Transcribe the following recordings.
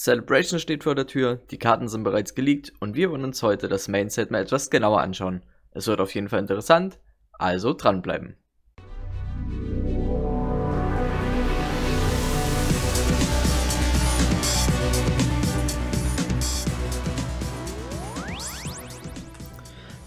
Celebration steht vor der Tür, die Karten sind bereits geleakt und wir wollen uns heute das Main Set mal etwas genauer anschauen. Es wird auf jeden Fall interessant, also dranbleiben.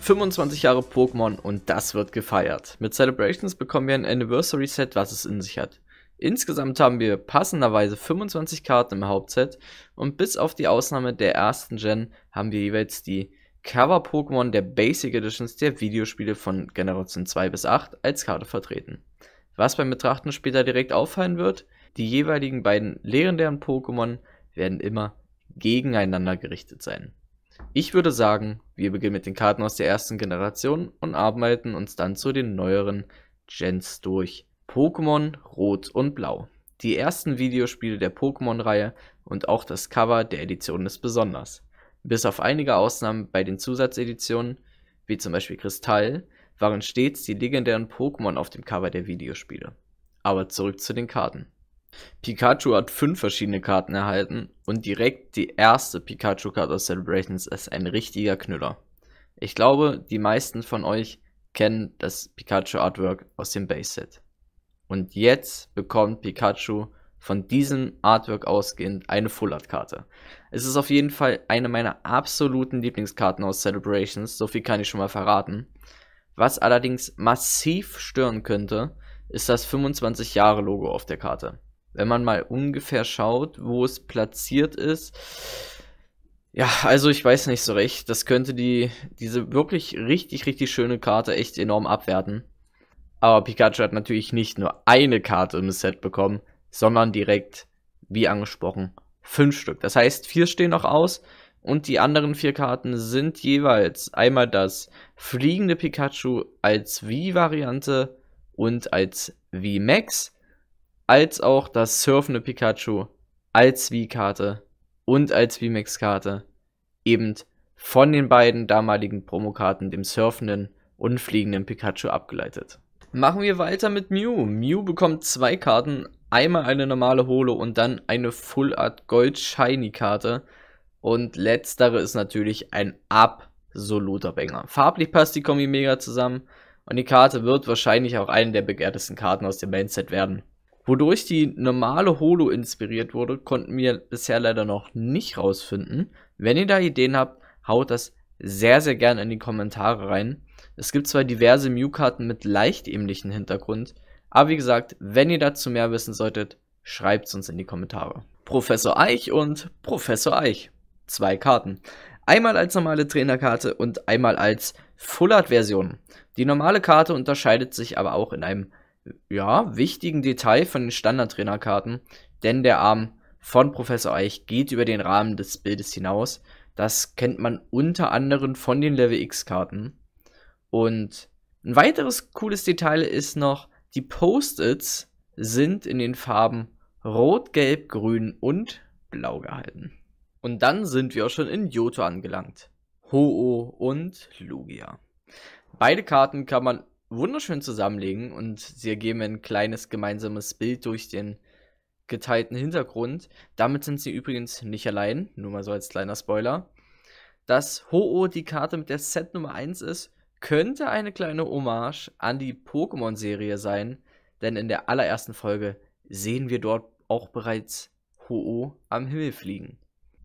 ...25 Jahre Pokémon und das wird gefeiert. Mit Celebrations bekommen wir ein Anniversary Set, was es in sich hat. Insgesamt haben wir passenderweise 25 Karten im Hauptset und bis auf die Ausnahme der ersten Gen haben wir jeweils die Cover-Pokémon der Basic Editions der Videospiele von Generation 2 bis 8 als Karte vertreten. Was beim Betrachten später direkt auffallen wird, die jeweiligen beiden legendären Pokémon werden immer gegeneinander gerichtet sein. Ich würde sagen, wir beginnen mit den Karten aus der ersten Generation und arbeiten uns dann zu den neueren Gens durch. Pokémon Rot und Blau, die ersten Videospiele der Pokémon-Reihe und auch das Cover der Edition ist besonders. Bis auf einige Ausnahmen bei den Zusatzeditionen, wie zum Beispiel Kristall, waren stets die legendären Pokémon auf dem Cover der Videospiele. Aber zurück zu den Karten. Pikachu hat fünf verschiedene Karten erhalten und direkt die erste Pikachu-Karte aus Celebrations ist ein richtiger Knüller. Ich glaube, die meisten von euch kennen das Pikachu-Artwork aus dem Base-Set. Und jetzt bekommt Pikachu von diesem Artwork ausgehend eine Full Art Karte. Es ist auf jeden Fall eine meiner absoluten Lieblingskarten aus Celebrations, so viel kann ich schon mal verraten. Was allerdings massiv stören könnte, ist das 25 Jahre Logo auf der Karte. Wenn man mal ungefähr schaut, wo es platziert ist, ja, also ich weiß nicht so recht, das könnte die diese wirklich richtig richtig schöne Karte echt enorm abwerten. Aber Pikachu hat natürlich nicht nur eine Karte im Set bekommen, sondern direkt, wie angesprochen, fünf Stück. Das heißt, vier stehen noch aus und die anderen vier Karten sind jeweils einmal das fliegende Pikachu als Wii-Variante und als Wii-Max, als auch das surfende Pikachu als Wii-Karte und als Wii-Max-Karte, eben von den beiden damaligen Promokarten, dem surfenden und fliegenden Pikachu, abgeleitet. Machen wir weiter mit Mew. Mew bekommt zwei Karten, einmal eine normale Holo und dann eine Full Art Gold Shiny Karte. Und letztere ist natürlich ein absoluter Banger. Farblich passt die Kombi mega zusammen und die Karte wird wahrscheinlich auch eine der begehrtesten Karten aus dem Mainset werden. Wodurch die normale Holo inspiriert wurde, konnten wir bisher leider noch nicht rausfinden. Wenn ihr da Ideen habt, haut das sehr, sehr gerne in die Kommentare rein. Es gibt zwar diverse Mew-Karten mit leicht ähnlichen Hintergrund, aber wie gesagt, wenn ihr dazu mehr wissen solltet, schreibt es uns in die Kommentare. Professor Eich und Professor Eich. Zwei Karten. Einmal als normale Trainerkarte und einmal als Full Art Version. Die normale Karte unterscheidet sich aber auch in einem ja, wichtigen Detail von den Standard Trainerkarten, denn der Arm von Professor Eich geht über den Rahmen des Bildes hinaus. Das kennt man unter anderem von den Level X Karten. Und ein weiteres cooles Detail ist noch, die Post-its sind in den Farben Rot, Gelb, Grün und Blau gehalten. Und dann sind wir auch schon in Johto angelangt. Ho-Oh und Lugia. Beide Karten kann man wunderschön zusammenlegen und sie ergeben ein kleines gemeinsames Bild durch den geteilten Hintergrund. Damit sind sie übrigens nicht allein, nur mal so als kleiner Spoiler. Dass Ho-Oh die Karte mit der Set Nummer 1 ist, könnte eine kleine Hommage an die Pokémon-Serie sein, denn in der allerersten Folge sehen wir dort auch bereits Ho-Oh am Himmel fliegen.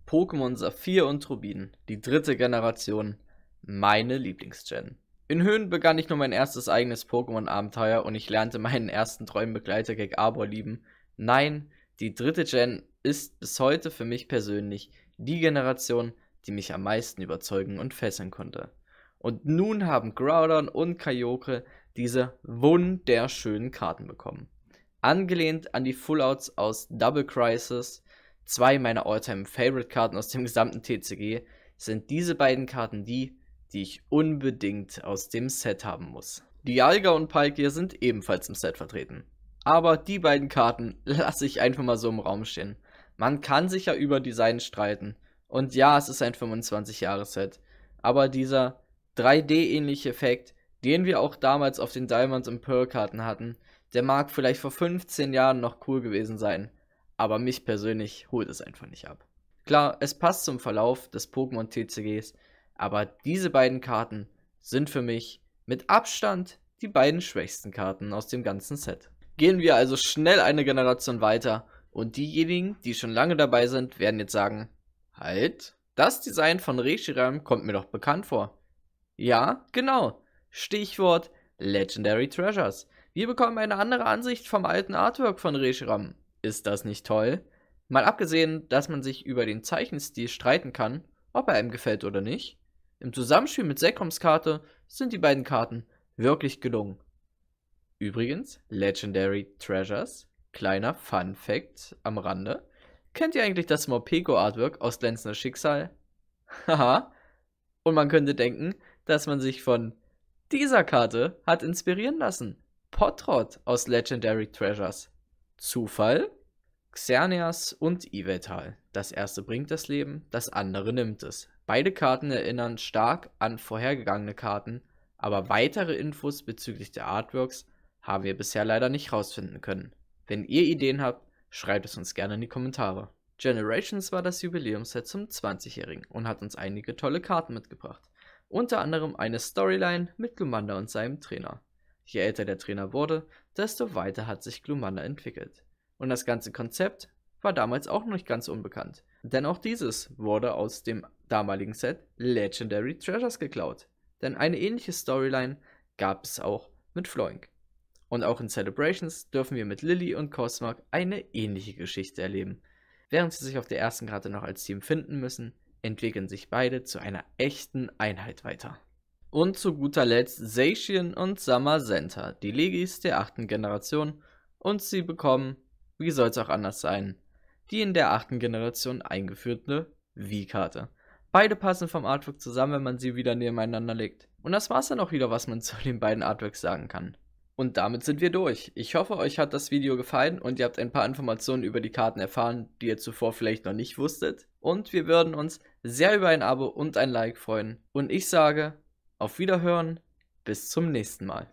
Pokémon Saphir und Rubin, die dritte Generation, meine Lieblingsgen. In Höhen begann ich nur mein erstes eigenes Pokémon-Abenteuer und ich lernte meinen ersten treuen Begleiter Gag Arbor lieben. Nein, die dritte Gen ist bis heute für mich persönlich die Generation, die mich am meisten überzeugen und fesseln konnte. Und nun haben Groudon und Kaioke diese wunderschönen Karten bekommen. Angelehnt an die Fullouts aus Double Crisis, zwei meiner alltime favorite Karten aus dem gesamten TCG, sind diese beiden Karten die, die ich unbedingt aus dem Set haben muss. Dialga und Palkia sind ebenfalls im Set vertreten. Aber die beiden Karten lasse ich einfach mal so im Raum stehen. Man kann sich ja über Design streiten. Und ja, es ist ein 25-Jahres-Set. Aber dieser 3D-ähnliche Effekt, den wir auch damals auf den Diamonds und Pearl Karten hatten, der mag vielleicht vor 15 Jahren noch cool gewesen sein, aber mich persönlich holt es einfach nicht ab. Klar, es passt zum Verlauf des Pokémon TCGs, aber diese beiden Karten sind für mich mit Abstand die beiden schwächsten Karten aus dem ganzen Set. Gehen wir also schnell eine Generation weiter und diejenigen, die schon lange dabei sind, werden jetzt sagen, halt, das Design von Reshiram kommt mir doch bekannt vor. Ja, genau. Stichwort Legendary Treasures. Wir bekommen eine andere Ansicht vom alten Artwork von Reshiram. Ist das nicht toll? Mal abgesehen, dass man sich über den Zeichenstil streiten kann, ob er einem gefällt oder nicht. Im Zusammenspiel mit Sekoms Karte sind die beiden Karten wirklich gelungen. Übrigens, Legendary Treasures, kleiner Fun Fact am Rande. Kennt ihr eigentlich das Morpeko Artwork aus Glänzender Schicksal? Haha. Und man könnte denken, dass man sich von dieser Karte hat inspirieren lassen. Potrod aus Legendary Treasures. Zufall? Xerneas und Ivetal. Das erste bringt das Leben, das andere nimmt es. Beide Karten erinnern stark an vorhergegangene Karten, aber weitere Infos bezüglich der Artworks haben wir bisher leider nicht rausfinden können. Wenn ihr Ideen habt, schreibt es uns gerne in die Kommentare. Generations war das Jubiläumsset zum 20-Jährigen und hat uns einige tolle Karten mitgebracht. Unter anderem eine Storyline mit Glumanda und seinem Trainer. Je älter der Trainer wurde, desto weiter hat sich Glumanda entwickelt. Und das ganze Konzept war damals auch noch nicht ganz unbekannt. Denn auch dieses wurde aus dem damaligen Set Legendary Treasures geklaut. Denn eine ähnliche Storyline gab es auch mit Floink. Und auch in Celebrations dürfen wir mit Lily und Cosmark eine ähnliche Geschichte erleben. Während sie sich auf der ersten Karte noch als Team finden müssen, entwickeln sich beide zu einer echten Einheit weiter. Und zu guter Letzt Seishin und Summer Senta, die Legis der achten Generation, und sie bekommen, wie soll es auch anders sein, die in der achten Generation eingeführte Wii-Karte. Beide passen vom Artwork zusammen, wenn man sie wieder nebeneinander legt. Und das war's dann auch wieder, was man zu den beiden Artworks sagen kann. Und damit sind wir durch. Ich hoffe, euch hat das Video gefallen und ihr habt ein paar Informationen über die Karten erfahren, die ihr zuvor vielleicht noch nicht wusstet. Und wir würden uns sehr über ein Abo und ein Like freuen. Und ich sage, auf Wiederhören, bis zum nächsten Mal.